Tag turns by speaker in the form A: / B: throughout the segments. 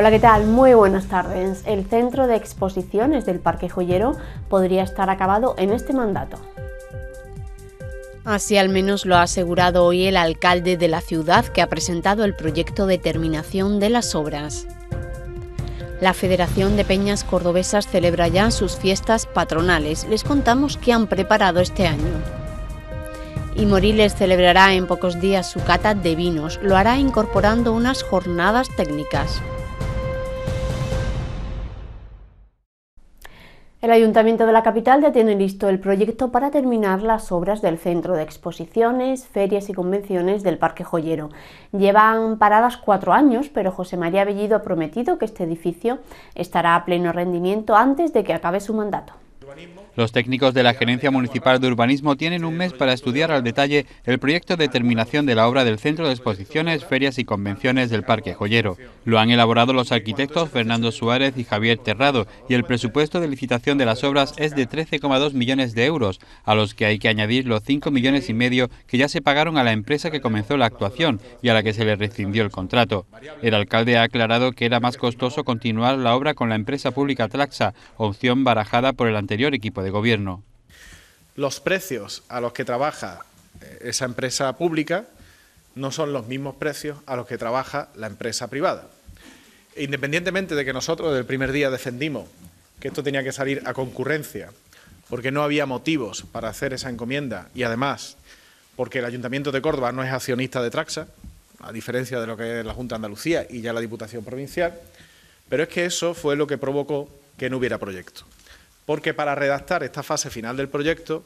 A: Hola, ¿qué tal? Muy buenas tardes. El centro de exposiciones del Parque Joyero podría estar acabado en este mandato. Así al menos lo ha asegurado hoy el alcalde de la ciudad que ha presentado el proyecto de terminación de las obras. La Federación de Peñas Cordobesas celebra ya sus fiestas patronales. Les contamos qué han preparado este año. Y Moriles celebrará en pocos días su cata de vinos. Lo hará incorporando unas jornadas técnicas. El Ayuntamiento de la capital ya tiene listo el proyecto para terminar las obras del Centro de Exposiciones, Ferias y Convenciones del Parque Joyero. Llevan paradas cuatro años, pero José María Bellido ha prometido que este edificio estará a pleno rendimiento antes de que acabe su mandato.
B: Los técnicos de la Gerencia Municipal de Urbanismo tienen un mes para estudiar al detalle el proyecto de terminación de la obra del Centro de Exposiciones, Ferias y Convenciones del Parque Joyero. Lo han elaborado los arquitectos Fernando Suárez y Javier Terrado y el presupuesto de licitación de las obras es de 13,2 millones de euros, a los que hay que añadir los 5 millones y medio que ya se pagaron a la empresa que comenzó la actuación y a la que se le rescindió el contrato. El alcalde ha aclarado que era más costoso continuar la obra con la empresa pública Traxa, opción barajada por el anterior equipo de gobierno.
C: Los precios a los que trabaja eh, esa empresa pública no son los mismos precios a los que trabaja la empresa privada. Independientemente de que nosotros del primer día defendimos que esto tenía que salir a concurrencia, porque no había motivos para hacer esa encomienda y además porque el Ayuntamiento de Córdoba no es accionista de Traxa, a diferencia de lo que es la Junta de Andalucía y ya la Diputación Provincial, pero es que eso fue lo que provocó que no hubiera proyecto porque para redactar esta fase final del proyecto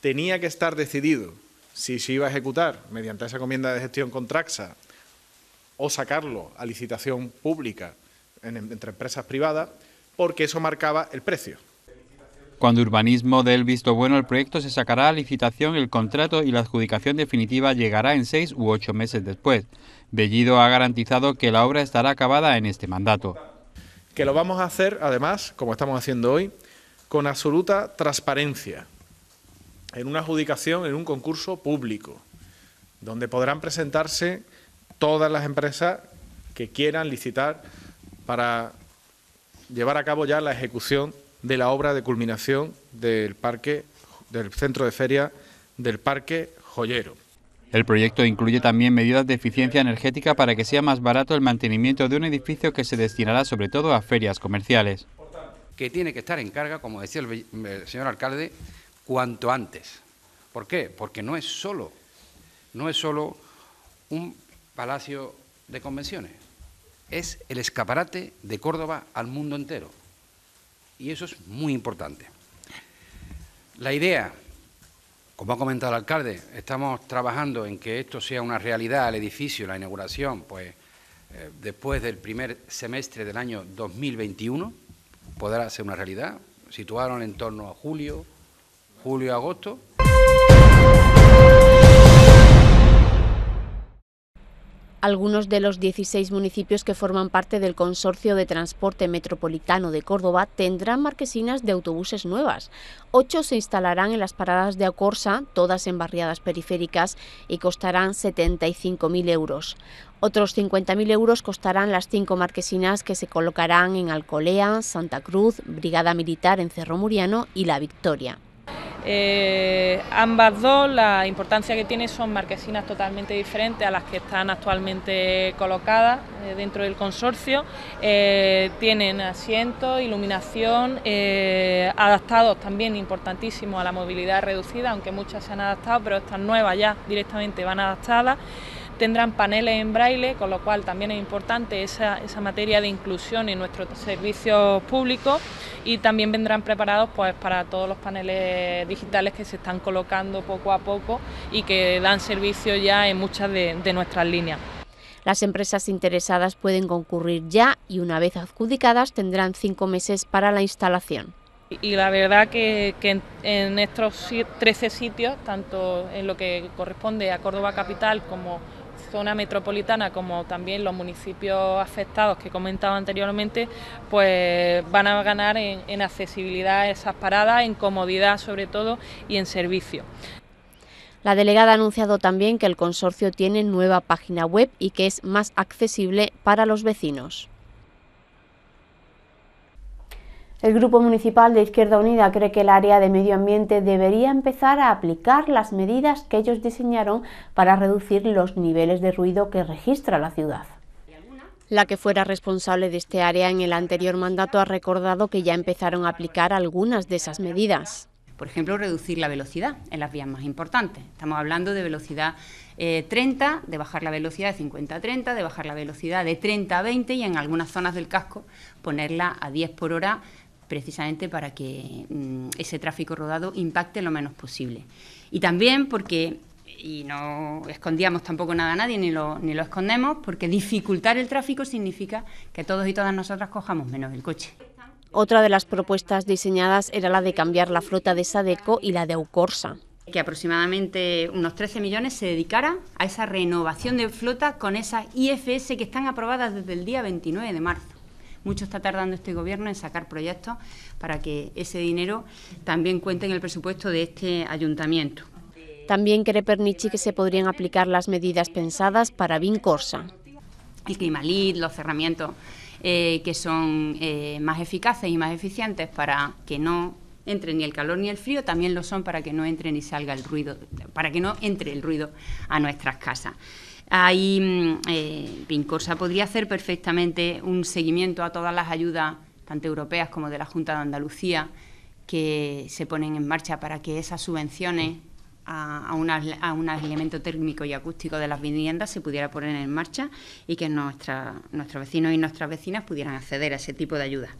C: tenía que estar decidido si se iba a ejecutar mediante esa comienda de gestión con o sacarlo a licitación pública entre empresas privadas, porque eso marcaba el precio.
B: Cuando Urbanismo dé el visto bueno al proyecto, se sacará a licitación el contrato y la adjudicación definitiva llegará en seis u ocho meses después. Bellido ha garantizado que la obra estará acabada en este mandato.
C: Que lo vamos a hacer, además, como estamos haciendo hoy, con absoluta transparencia en una adjudicación, en un concurso público, donde podrán presentarse todas las empresas que quieran licitar para llevar a cabo ya la ejecución de la obra de culminación del parque, del centro de feria del parque joyero.
B: El proyecto incluye también medidas de eficiencia energética para que sea más barato el mantenimiento de un edificio que se destinará sobre todo a ferias comerciales que tiene que estar en carga, como decía el, señor alcalde, cuanto antes. ¿Por qué? Porque no es solo, no es solo un palacio de convenciones, es el escaparate de Córdoba al mundo entero. Y eso es muy importante. La idea, como ha comentado el alcalde, estamos trabajando en que esto sea una realidad, el edificio, la inauguración, pues eh, después del primer semestre del año 2021 podrá ser una realidad. Situaron en torno a julio, julio-agosto.
A: algunos de los 16 municipios que forman parte del Consorcio de Transporte Metropolitano de Córdoba tendrán marquesinas de autobuses nuevas. Ocho se instalarán en las paradas de Acorsa, todas en barriadas periféricas, y costarán 75.000 euros. Otros 50.000 euros costarán las cinco marquesinas que se colocarán en Alcolea, Santa Cruz, Brigada Militar en Cerro Muriano y La Victoria.
D: Eh, ambas dos, la importancia que tiene son marquesinas totalmente diferentes a las que están actualmente colocadas eh, dentro del consorcio. Eh, tienen asientos, iluminación, adaptados también importantísimo a la movilidad reducida, aunque muchas se han adaptado, pero estas nuevas ya directamente van adaptadas tendrán paneles en braille, con lo cual también es importante esa, materia de inclusión en nuestros servicios públicos y también vendrán preparados pues, para todos los paneles digitales que se están colocando poco a poco y que dan servicio ya en muchas de, nuestras líneas.
A: Las empresas interesadas pueden concurrir ya y una vez adjudicadas tendrán cinco meses para la instalación.
D: Y la verdad que, en, en, estos 13 sitios, tanto en lo que corresponde a Córdoba Capital como zona metropolitana como también los municipios afectados que he comentado anteriormente, pues van a ganar en, accesibilidad a esas paradas, en comodidad sobre todo y en servicio.
A: La delegada ha anunciado también que el consorcio tiene nueva página web y que es más accesible para los vecinos. El Grupo Municipal de Izquierda Unida cree que el área de medio ambiente debería empezar a aplicar las medidas que ellos diseñaron para reducir los niveles de ruido que registra la ciudad. La que fuera responsable de este área en el anterior mandato ha recordado que ya empezaron
E: a aplicar algunas de esas medidas. Por ejemplo, reducir la velocidad en las vías más importantes. Estamos hablando de velocidad 30, eh, de bajar la velocidad de 50 a 30, de bajar la velocidad de 30 a 20 y en algunas zonas del casco ponerla a 10 por hora precisamente para que mm, ese tráfico rodado impacte lo menos posible. Y también porque, y no escondíamos tampoco nada a nadie, ni lo, ni lo escondemos, porque dificultar el tráfico significa que todos y todas nosotras cojamos menos el coche. Otra de las
A: propuestas diseñadas era la de cambiar la flota de Sadeco y la de Ucorsa
E: Que aproximadamente unos 13 millones se dedicara a esa renovación de flota con esas IFS que están aprobadas desde el día 29 de marzo mucho está tardando este gobierno en sacar proyectos para que ese dinero también cuente en el presupuesto de este ayuntamiento. También cree
A: Pernici que se podrían aplicar las medidas pensadas para Vincorsa.
E: El climalit, los cerramientos eh, que son eh, más eficaces y más eficientes para que no entre ni el calor ni el frío, también lo son para que no entre ni salga el ruido, para que no entre el ruido a nuestras casas. Ahí mm, eh, podría hacer perfectamente un seguimiento a todas las ayudas, tanto europeas como de la Junta de Andalucía, que se ponen en marcha para que esas subvenciones a, un elemento térmico y acústico de las viviendas se pudiera poner en marcha y que nuestros vecinos y nuestras vecinas pudieran acceder a ese tipo de ayudas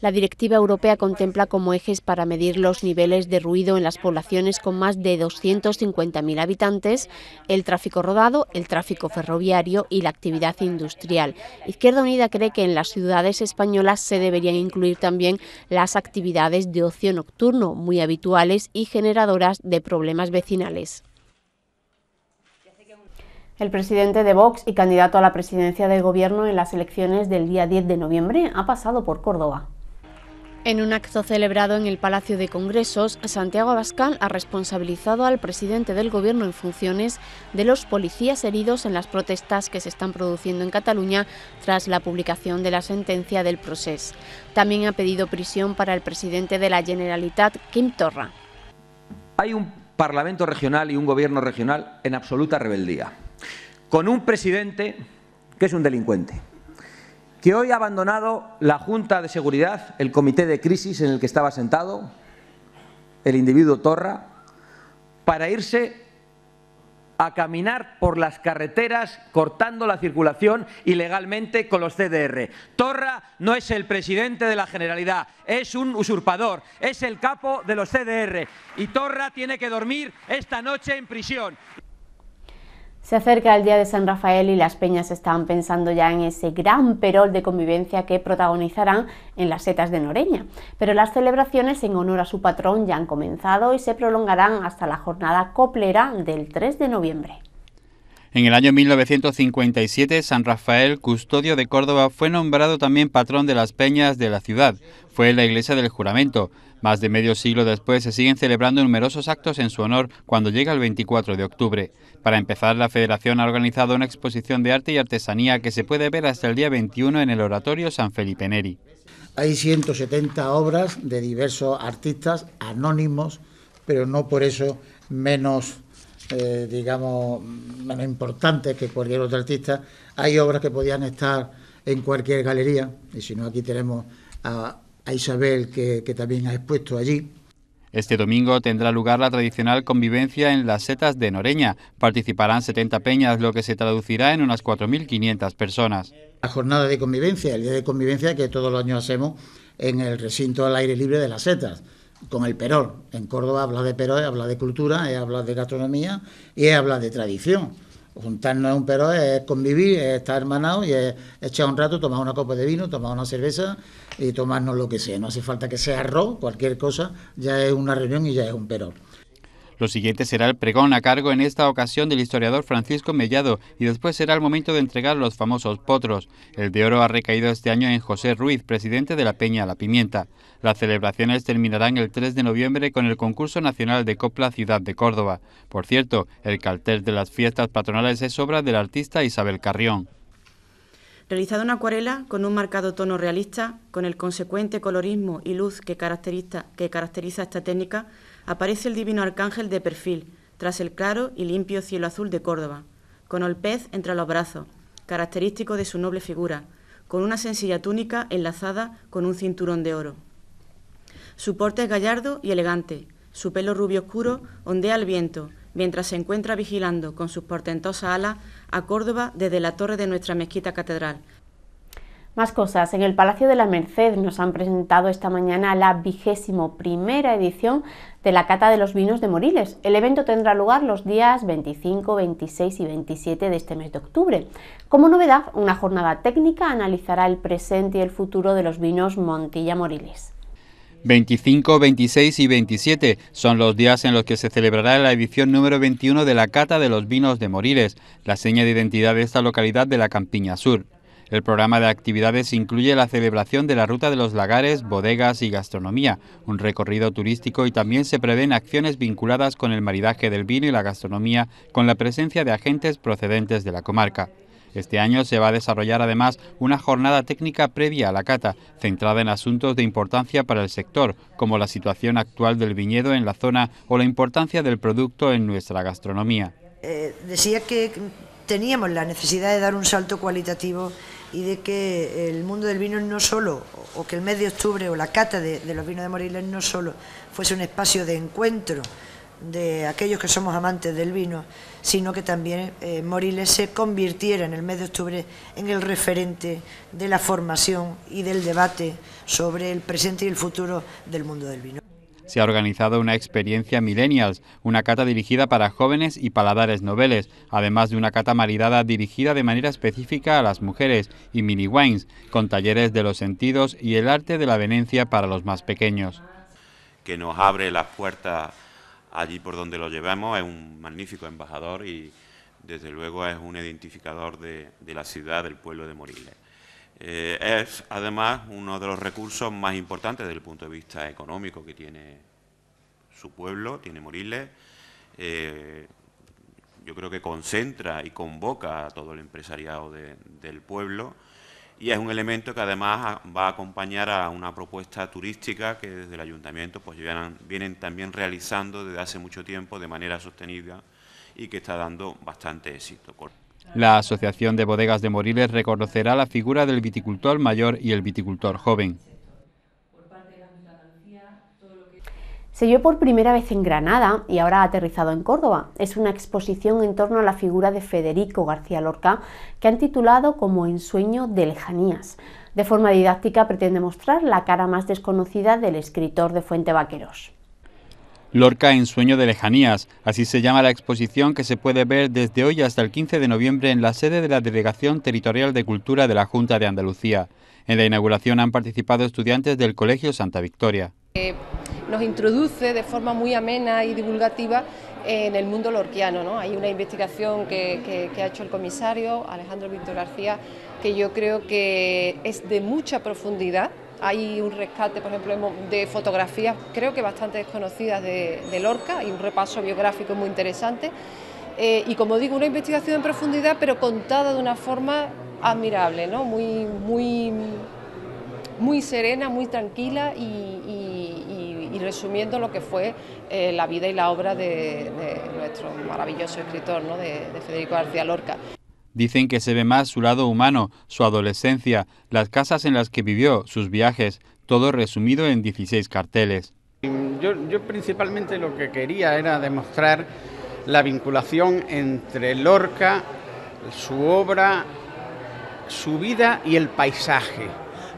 A: la directiva europea contempla como ejes para medir los niveles de ruido en las poblaciones con más de 250.000 habitantes, el tráfico rodado, el tráfico ferroviario y la actividad industrial. Izquierda Unida cree que en las ciudades españolas se deberían incluir también las actividades de ocio nocturno, muy habituales y generadoras de problemas vecinales. El presidente de Vox y candidato a la presidencia del gobierno en las elecciones del día 10 de noviembre ha pasado por Córdoba. En un acto celebrado en el Palacio de Congresos, Santiago Abascal ha responsabilizado al presidente del Gobierno en funciones de los policías heridos en las protestas que se están produciendo en Cataluña tras la publicación de la sentencia del procés. También ha pedido prisión para el presidente de la Generalitat, Kim Torra.
F: Hay un Parlamento regional
G: y un Gobierno regional en absoluta rebeldía, con un presidente que es un delincuente que hoy ha abandonado la Junta de Seguridad, el comité de crisis en el que estaba sentado, el individuo Torra, para irse a caminar por las carreteras cortando la circulación ilegalmente con los CDR. Torra no es el presidente de la Generalidad, es un usurpador, es el capo de los CDR y Torra tiene que dormir esta noche
F: en prisión.
A: Se acerca el día de San Rafael y las peñas están pensando ya en ese gran perol de convivencia que protagonizarán en las setas de Noreña. Pero las celebraciones en honor a su patrón ya han comenzado y se prolongarán hasta la jornada coplera del 3 de noviembre.
B: En el año 1957, San Rafael, custodio de Córdoba, fue nombrado también patrón de las peñas de la ciudad. Fue la iglesia del juramento. Más de medio siglo después se siguen celebrando numerosos actos en su honor cuando llega el 24 de octubre. Para empezar, la Federación ha organizado una exposición de arte y artesanía que se puede ver hasta el día 21 en el Oratorio San Felipe Neri.
C: Hay 170 obras de diversos artistas anónimos, pero no por eso menos eh, digamos, menos importantes que cualquier otro artista. Hay obras que podían estar en cualquier galería, y si no, aquí tenemos a a Isabel, que, también ha expuesto allí.
B: Este domingo tendrá lugar la tradicional convivencia en las setas de Noreña. Participarán 70 peñas, lo que se traducirá en unas 4.500 personas.
C: La jornada de convivencia, el día de convivencia que todos los años hacemos en el recinto al aire libre de las setas, con el Perol. En Córdoba habla de Perol, habla de cultura, eh, habla de gastronomía y habla de tradición juntarnos es un perro, es convivir, es estar hermanado y echar un rato, tomar una copa de vino, tomar una cerveza y tomarnos lo que sea. No hace falta que sea arroz, cualquier cosa, ya es una reunión y ya es un perro.
B: Lo siguiente será el pregón a cargo en esta ocasión del historiador Francisco Mellado y después será el momento de entregar los famosos potros. El de oro ha recaído este año en José Ruiz, presidente de la Peña La Pimienta. Las celebraciones terminarán el 3 de noviembre con el concurso nacional de copla Ciudad de Córdoba. Por cierto, el cartel de las fiestas patronales es obra del artista Isabel Carrión.
E: Realizada una acuarela con un marcado tono realista, con el consecuente colorismo y luz que caracteriza, que caracteriza esta técnica, aparece el divino arcángel de perfil, tras el claro y limpio cielo azul de Córdoba, con olpez entre los brazos, característico de su noble figura, con una sencilla túnica enlazada con un cinturón de oro. Su porte es gallardo y elegante, su pelo rubio oscuro ondea al viento, mientras se encuentra vigilando con sus portentosas alas a Córdoba desde la torre de nuestra mezquita catedral, más cosas. En
A: el Palacio de la Merced nos han presentado esta mañana la vigésimo primera edición de la Cata de los Vinos de Moriles. El evento tendrá lugar los días 25, 26 y 27 de este mes de octubre. Como novedad, una jornada técnica analizará el presente y el futuro de los vinos Montilla Moriles.
B: 25, 26 y 27 son los días en los que se celebrará la edición número 21 de la Cata de los Vinos de Moriles, la seña de identidad de esta localidad de la Campiña Sur. El programa de actividades incluye la celebración de la Ruta de los Lagares, bodegas y gastronomía, un recorrido turístico y también se prevén acciones vinculadas con el maridaje del vino y la gastronomía, con la presencia de agentes procedentes de la comarca. Este año se va a desarrollar además una jornada técnica previa a la cata, centrada en asuntos de importancia para el sector, como la situación actual del viñedo en la zona o la importancia del producto en nuestra gastronomía.
G: Eh, decía que teníamos la necesidad de dar un salto cualitativo y de que el mundo del vino no solo, o que el mes de octubre o la cata de, los vinos de Moriles no solo fuese un espacio de encuentro de aquellos que somos amantes del vino, sino que también eh, Moriles se convirtiera en el mes de octubre en el referente de la formación y del debate sobre el presente y el futuro del mundo del vino
B: se ha organizado una experiencia Millennials, una cata dirigida para jóvenes y paladares noveles, además de una cata maridada dirigida de manera específica a las mujeres y mini wines, con talleres de los sentidos y el arte de la venencia para los más pequeños. Que nos abre la puerta allí por donde lo llevamos, es un magnífico embajador y desde luego es un identificador de, la ciudad, del pueblo de Moriles. Eh, es, además, uno de los recursos más importantes desde el punto de vista económico que tiene su pueblo, tiene Moriles. Eh, yo creo que concentra y convoca a todo el empresariado del pueblo y es un elemento que además va a acompañar a una propuesta turística que desde el ayuntamiento pues vienen también realizando desde hace mucho tiempo de manera sostenida y que está dando bastante éxito. La Asociación de Bodegas de Moriles reconocerá la figura del viticultor mayor y el viticultor joven.
A: Se vio por primera vez en Granada y ahora ha aterrizado en Córdoba. Es una exposición en torno a la figura de Federico García Lorca que han titulado como Ensueño de Lejanías. De forma didáctica pretende mostrar la cara más desconocida del escritor de Fuente Vaqueros.
B: Lorca en Sueño de Lejanías, así se llama la exposición que se puede ver desde hoy hasta el 15 de noviembre en la sede de la Delegación Territorial de Cultura de la Junta de Andalucía. En la inauguración han participado estudiantes del Colegio Santa Victoria.
E: Eh, nos introduce de forma muy amena y divulgativa en el mundo lorquiano. ¿no? Hay una investigación que, que ha hecho el comisario Alejandro Víctor García
A: que yo creo que es de mucha profundidad hay un rescate, por ejemplo, de fotografías, creo que bastante desconocidas de, Lorca, y un repaso biográfico muy interesante. Eh, y como digo, una investigación en profundidad, pero contada de una forma admirable, muy, muy, serena, muy tranquila y, resumiendo lo que fue eh, la vida y la obra de, nuestro maravilloso escritor, de Federico García Lorca.
B: Dicen que se ve más su lado humano, su adolescencia, las casas en las que vivió, sus viajes, todo resumido en 16 carteles.
C: Yo, principalmente lo que quería era demostrar la vinculación entre Lorca, su obra, su vida y el paisaje.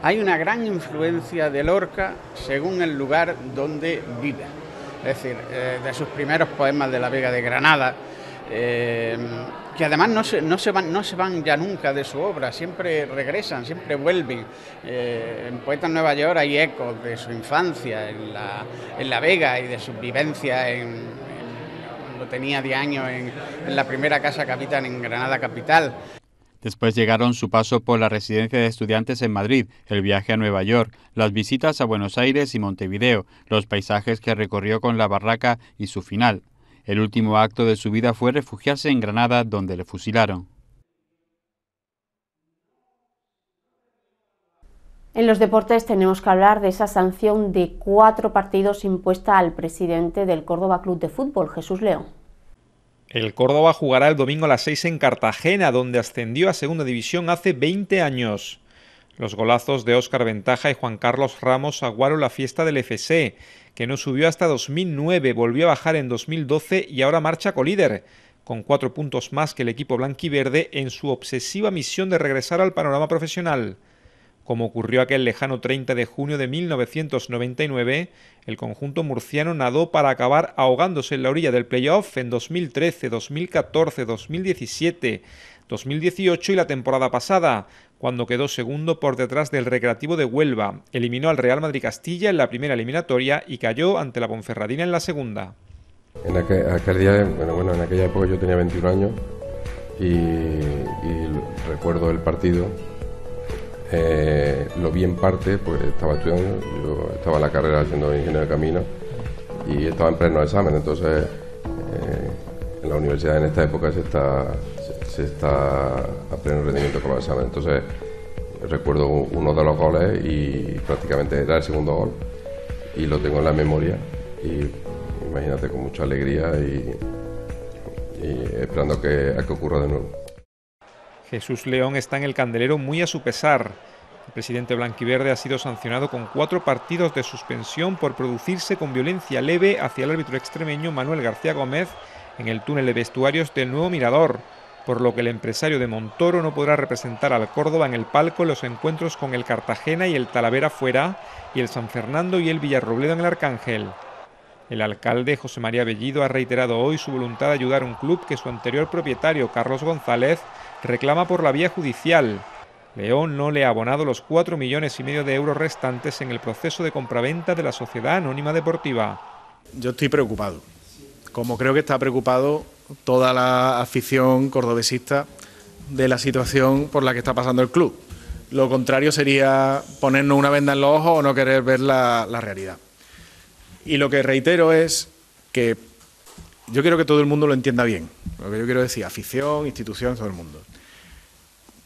C: Hay una gran influencia de Lorca según el lugar donde viva. Es decir, eh, de sus primeros poemas de la Vega de Granada, eh, que además no se, no, se van, no se van ya nunca de su obra, siempre regresan, siempre vuelven. Eh, en Poetas Nueva York hay ecos de su infancia en la, Vega y de su vivencia en, cuando tenía 10 años en, la primera casa capital en Granada Capital.
B: Después llegaron su paso por la residencia de estudiantes en Madrid, el viaje a Nueva York, las visitas a Buenos Aires y Montevideo, los paisajes que recorrió con la barraca y su final, el último acto de su vida fue refugiarse en Granada, donde le fusilaron.
A: En los deportes tenemos que hablar de esa sanción de cuatro partidos impuesta al presidente del Córdoba Club de Fútbol, Jesús León.
F: El Córdoba jugará el domingo a las 6 en Cartagena, donde ascendió a Segunda División hace 20 años. Los golazos de Óscar Ventaja y Juan Carlos Ramos aguaron la fiesta del FC, que no subió hasta 2009, volvió a bajar en 2012 y ahora marcha colíder, con cuatro puntos más que el equipo blanquiverde en su obsesiva misión de regresar al panorama profesional. Como ocurrió aquel lejano 30 de junio de 1999, el conjunto murciano nadó para acabar ahogándose en la orilla del playoff en 2013, 2014, 2017, 2018 y la temporada pasada, cuando quedó segundo por detrás del Recreativo de Huelva, eliminó al Real Madrid Castilla en la primera eliminatoria y cayó ante la Ponferradina en la segunda.
B: En en aquella época yo tenía 21 años y, recuerdo el partido. Eh, lo vi en parte, pues estaba estudiando, yo estaba en la carrera haciendo ingeniero de camino y estaba en pleno examen, entonces eh, en la universidad en esta época se está está a pleno rendimiento con saben Entonces, recuerdo uno de los goles y prácticamente era el segundo gol y lo tengo en la memoria y imagínate con mucha alegría y, esperando que, a que ocurra de nuevo.
F: Jesús León está en el candelero muy a su pesar. El presidente Blanquiverde ha sido sancionado con cuatro partidos de suspensión por producirse con violencia leve hacia el árbitro extremeño Manuel García Gómez en el túnel de vestuarios del nuevo Mirador por lo que el empresario de Montoro no podrá representar al Córdoba en el palco en los encuentros con el Cartagena y el Talavera fuera y el San Fernando y el Villarrobledo en el Arcángel. El alcalde José María Bellido ha reiterado hoy su voluntad de ayudar a un club que su anterior propietario, Carlos González, reclama por la vía judicial. León no le ha abonado los 4 millones y medio de euros restantes en el proceso de compraventa de la Sociedad Anónima Deportiva. Yo estoy preocupado, como creo que está preocupado
C: toda la afición cordobesista de la situación por la que está pasando el club. Lo contrario sería ponernos una venda en los ojos o no querer ver la, realidad. Y lo que reitero es que yo quiero que todo el mundo lo entienda bien. Lo que yo quiero decir, afición, institución, todo el mundo.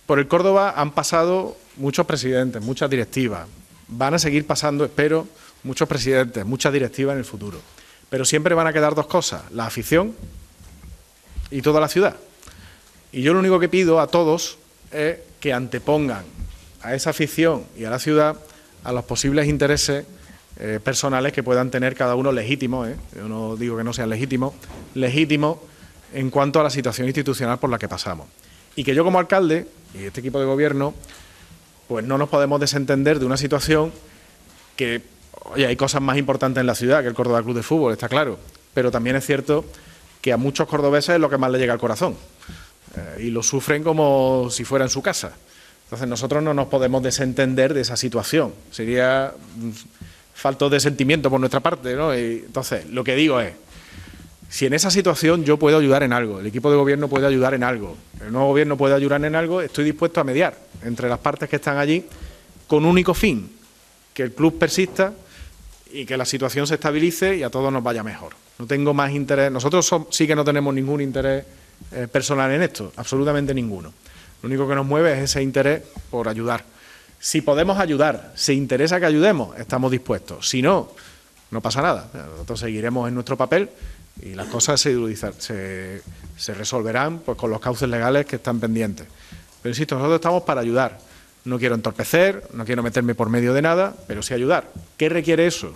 C: Por el Córdoba han pasado muchos presidentes, muchas directivas. Van a seguir pasando, espero, muchos presidentes, muchas directivas en el futuro. Pero siempre van a quedar dos cosas, la afición y toda la ciudad. Y yo lo único que pido a todos es que antepongan a esa afición y a la ciudad a los posibles intereses eh, personales que puedan tener cada uno legítimo, ¿eh? yo no digo que no sean legítimos, legítimo en cuanto a la situación institucional por la que pasamos. Y que yo como alcalde y este equipo de gobierno, pues no nos podemos desentender de una situación que, oye, hay cosas más importantes en la ciudad que el Córdoba cruz de Fútbol, está claro, pero también es cierto que a muchos cordobeses es lo que más le llega al corazón eh, y lo sufren como si fuera en su casa. Entonces nosotros no nos podemos desentender de esa situación. Sería mm, falto de sentimiento por nuestra parte. ¿no? entonces, lo que digo es, si en esa situación yo puedo ayudar en algo, el equipo de gobierno puede ayudar en algo, el nuevo gobierno puede ayudar en algo, estoy dispuesto a mediar entre las partes que están allí con único fin, que el club persista y que la situación se estabilice y a todos nos vaya mejor. No tengo más interés, nosotros sí que no tenemos ningún interés eh, personal en esto, absolutamente ninguno. Lo único que nos mueve es ese interés por ayudar. Si podemos ayudar, si interesa que ayudemos, estamos dispuestos. Si no, no pasa nada. Nosotros seguiremos en nuestro papel y las cosas se, se, se resolverán pues, con los cauces legales que están pendientes. Pero insisto, nosotros estamos para ayudar. No quiero entorpecer, no quiero meterme por medio de nada, pero sí ayudar. ¿Qué requiere eso?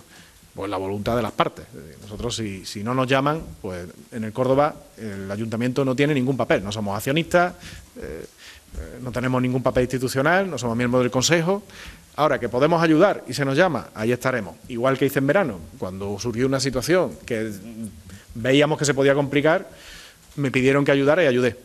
C: pues, la voluntad de las partes. Nosotros, si, no nos llaman, pues en el Córdoba el ayuntamiento no tiene ningún papel. No somos accionistas, eh, eh, no tenemos ningún papel institucional, no somos miembros del Consejo. Ahora, que podemos ayudar y se nos llama, ahí estaremos. Igual que hice en verano, cuando surgió una situación que veíamos que se podía complicar, me pidieron que ayudara y ayudé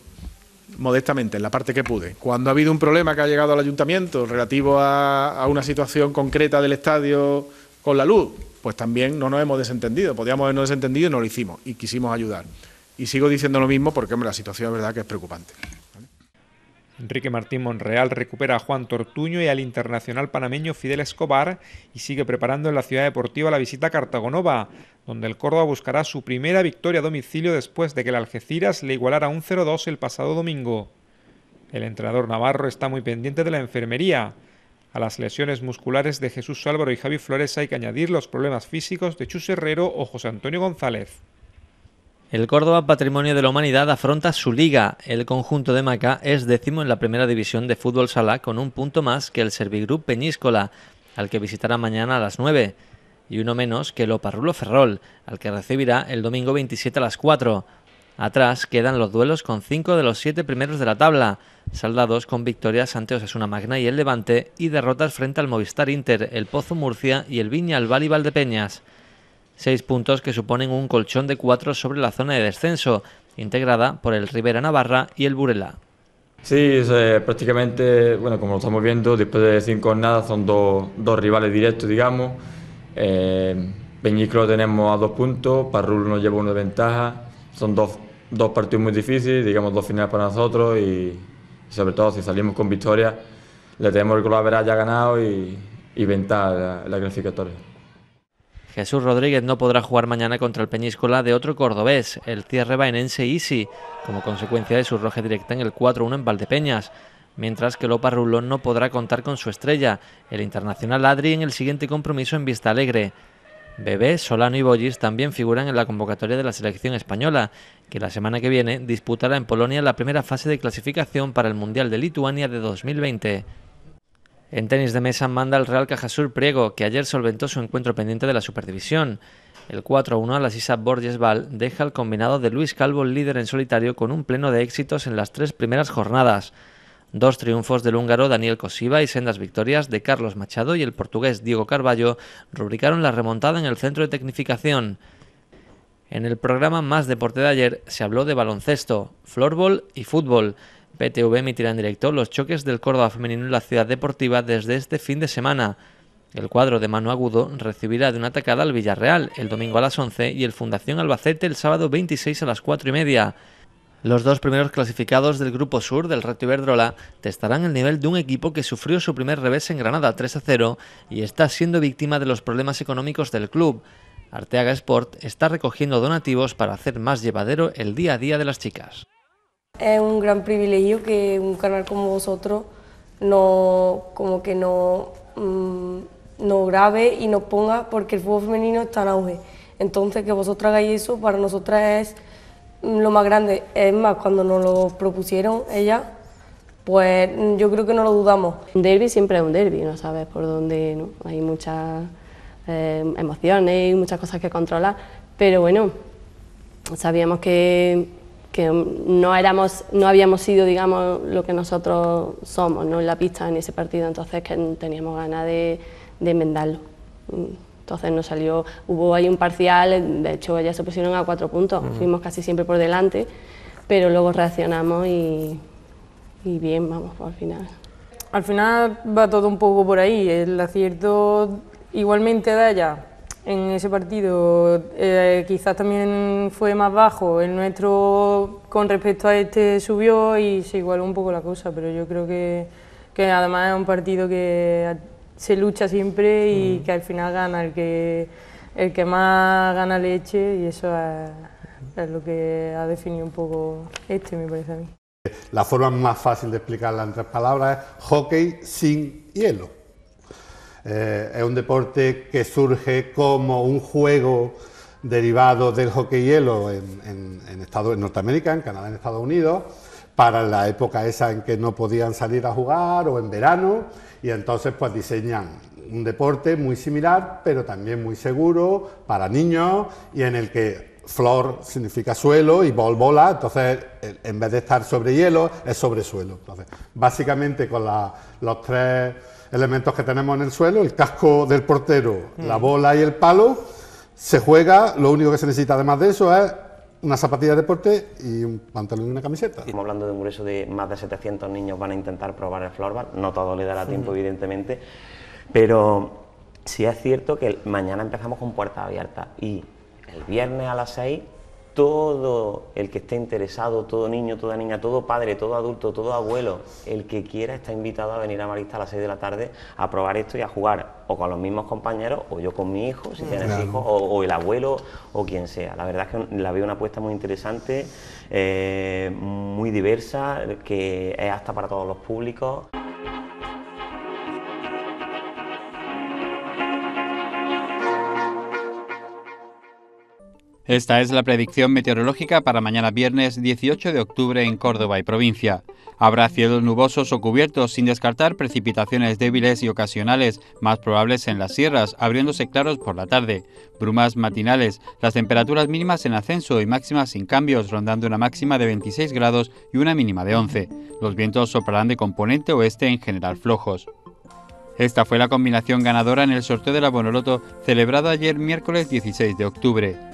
C: modestamente, en la parte que pude. Cuando ha habido un problema que ha llegado al ayuntamiento relativo a, una situación concreta del estadio con la luz, pues también no nos hemos desentendido. Podíamos habernos desentendido y no lo hicimos y quisimos ayudar. Y sigo diciendo
F: lo mismo porque, la situación es verdad que es preocupante. Enrique Martín Monreal recupera a Juan Tortuño y al internacional panameño Fidel Escobar y sigue preparando en la ciudad deportiva la visita a Cartagonova, donde el Córdoba buscará su primera victoria a domicilio después de que el Algeciras le igualara un 0-2 el pasado domingo. El entrenador navarro está muy pendiente de la enfermería, a las lesiones musculares de Jesús Álvaro y Javi Flores hay que añadir los problemas físicos de Chus Herrero o José Antonio González. El Córdoba Patrimonio de la
G: Humanidad afronta su liga. El conjunto de Maca es décimo en la primera división de fútbol sala con un punto más que el Servigroup Peñíscola, al que visitará mañana a las 9, y uno menos que el Oparrulo Ferrol, al que recibirá el domingo 27 a las 4. Atrás quedan los duelos con cinco de los siete primeros de la tabla, saldados con victorias ante Osasuna Magna y el Levante y derrotas frente al Movistar Inter, el Pozo Murcia y el Viña Albal de peñas Seis puntos que suponen un colchón de cuatro sobre la zona de descenso, integrada por el Rivera Navarra y el Burela. Sí, eh, prácticamente, bueno, como lo estamos viendo, después de cinco jornadas son dos, rivales directos, digamos. Eh, Peñiclo tenemos a dos puntos, Parrul nos lleva una ventaja son dos, dos partidos muy difíciles, digamos dos finales para nosotros y, sobre todo si salimos con victoria, le tenemos el haber ya ganado y, y la, clasificatoria. Jesús Rodríguez no podrá jugar mañana contra el Peñíscola de otro cordobés, el cierre baenense Isi, como consecuencia de su roja directa en el 4-1 en Valdepeñas, mientras que Lopa Rulón no podrá contar con su estrella, el internacional Adri, en el siguiente compromiso en Vista Alegre. Bebé, Solano y Bollis también figuran en la convocatoria de la selección española, que la semana que viene disputará en Polonia la primera fase de clasificación para el Mundial de Lituania de 2020. En tenis de mesa manda el Real Cajasur Priego, que ayer solventó su encuentro pendiente de la Superdivisión. El 4-1 a la Sisa Borges Val deja al combinado de Luis Calvo líder en solitario con un pleno de éxitos en las tres primeras jornadas. Dos triunfos del húngaro Daniel Cosiva y sendas victorias de Carlos Machado y el portugués Diego Carballo rubricaron la remontada en el centro de tecnificación. En el programa Más Deporte de ayer se habló de baloncesto, floorball y fútbol. PTV emitirá en directo los choques del Córdoba femenino en la ciudad deportiva desde este fin de semana. El cuadro de mano agudo recibirá de una atacada al Villarreal el domingo a las 11 y el Fundación Albacete el sábado 26 a las 4 y media. Los dos primeros clasificados del Grupo Sur del Reto Iberdrola testarán el nivel de un equipo que sufrió su primer revés en Granada 3 a 0 y está siendo víctima de los problemas económicos del club. Arteaga Sport está recogiendo donativos para hacer más llevadero el día a día de las chicas.
D: Es un gran privilegio que un canal como vosotros no, como que no, mm, no grabe y no ponga porque el fútbol femenino está en auge. Entonces que vosotros hagáis eso para nosotras es lo más grande. Es más, cuando nos lo propusieron ella, pues mm, yo creo que no lo dudamos. Un derby siempre es un derby, no sabes por donde Hay muchas eh, emociones y muchas cosas que controlar, pero bueno, sabíamos que, no, éramos, no habíamos sido, digamos, lo que nosotros somos, ¿no? En la pista, en ese partido, entonces que teníamos ganas de, de enmendarlo. Mm. Entonces no salió, hubo ahí un parcial, de hecho ellas se pusieron a cuatro puntos, fuimos casi siempre por delante, pero luego reaccionamos y, bien, vamos, al final. Al final va todo un poco por ahí, el acierto igualmente de ella en ese partido eh, quizás también fue más bajo, el nuestro con respecto a este subió y se igualó un poco la cosa, pero yo creo que, que además es un partido que se lucha siempre y mm. que al final gana el que, más gana leche y eso es, lo que ha definido un poco este, me parece a mí.
B: La forma más fácil de explicarla en tres palabras es hockey sin hielo. Eh, es un deporte que surge como un juego derivado del hockey hielo en, en, Estados, en Norteamérica, en Canadá, en Estados Unidos para la época esa en que no podían salir a jugar o en verano y entonces pues diseñan un deporte muy similar pero también muy seguro para niños y en el que flor significa suelo y bol bola, entonces en vez de estar sobre hielo es sobre suelo. Entonces, básicamente con los tres elementos que tenemos en el suelo, el casco del portero, la mm. bola y el palo, se juega, lo único que se necesita además de eso es una zapatilla de deporte y un pantalón y una camiseta.
G: Estamos hablando de un grueso de más de 700 niños van a intentar probar el floorball. No todo le dará tiempo, evidentemente, pero sí es cierto que mañana empezamos con puerta abierta... y el viernes a las 6 todo el que esté interesado, todo niño, toda niña, todo padre, todo adulto, todo abuelo, el que quiera está invitado a venir a Marista a las 6 de la tarde a probar esto y a jugar o con los mismos compañeros o yo con mi hijo, si tienes hijos, o, el abuelo o quien sea. La verdad es que la veo una apuesta muy interesante, eh, muy diversa, que es hasta para todos los públicos.
B: Esta es la predicción meteorológica para mañana viernes 18 de octubre en Córdoba y provincia. Habrá cielos nubosos o cubiertos sin descartar precipitaciones débiles y ocasionales, más probables en las sierras, abriéndose claros por la tarde. Brumas matinales, las temperaturas mínimas en ascenso y máximas sin cambios, rondando una máxima de 26 grados y una mínima de 11. Los vientos soplarán de componente oeste en general flojos. Esta fue la combinación ganadora en el sorteo de la Bonoloto celebrado ayer miércoles 16 de octubre.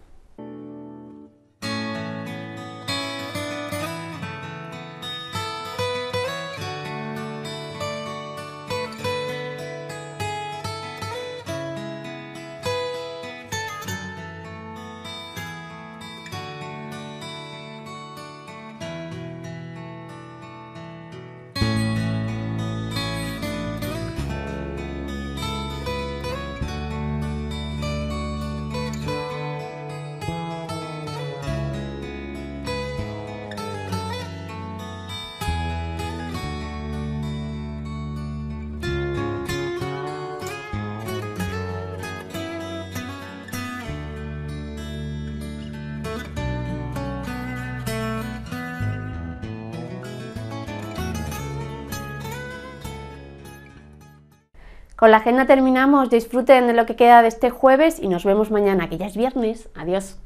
A: Con la agenda terminamos, disfruten de lo que queda de este jueves y nos vemos mañana, que ya es viernes. Adiós.